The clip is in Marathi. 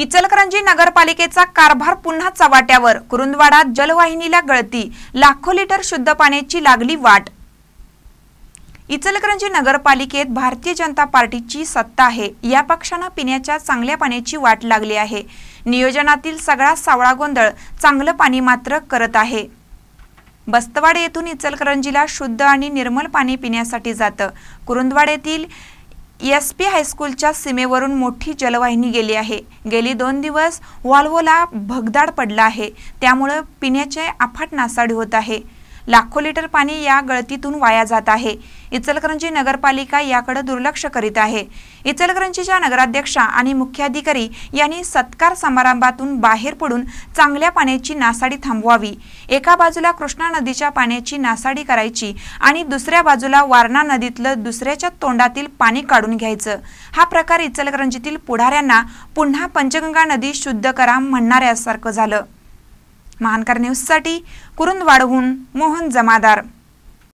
इचलकरंजी नगरपालिकेचा कारभार पुन्हा चव्हाट्यावर कुरुंदवाडात जलवाहिनीला गळती लाखो लिटर शुद्ध पाण्याची लागली वाट इचलकरंजी नगरपालिकेत भारतीय जनता पार्टीची सत्ता आहे या पक्षानं पिण्याच्या चांगल्या पाण्याची वाट लागली आहे नियोजनातील सगळा सावळा गोंधळ चांगलं पाणी मात्र करत आहे बस्तवाडे येथून इचलकरंजीला शुद्ध आणि निर्मल पाणी पिण्यासाठी जातं कुरुंदवाड येथील एस पी हायस्कूलच्या सीमेवरून मोठी जलवाहिनी गेली आहे गेली दोन दिवस वॉल्वोला भगदाड पडला आहे त्यामुळं पिण्याचे अफाट नासाडी होत आहे लाखो लिटर पाणी या गळतीतून वाया जात आहे इचलकरंजी नगरपालिका याकडे दुर्लक्ष करीत आहे इचलकरंजीच्या नगराध्यक्षा आणि मुख्याधिकारी यांनी सत्कार समारंभातून बाहेर पडून चांगल्या पाण्याची नासाडी थांबवावी एका बाजूला कृष्णा नदीच्या पाण्याची नासाडी करायची आणि दुसऱ्या बाजूला वारणा नदीतलं दुसऱ्याच्या तोंडातील पाणी काढून घ्यायचं हा प्रकार इचलकरंजीतील पुढाऱ्यांना पुन्हा पंचगंगा नदी शुद्ध करा म्हणणाऱ्यासारखं झालं महानकर न्यूजसाठी कुरुंद वाढवून मोहन जमादार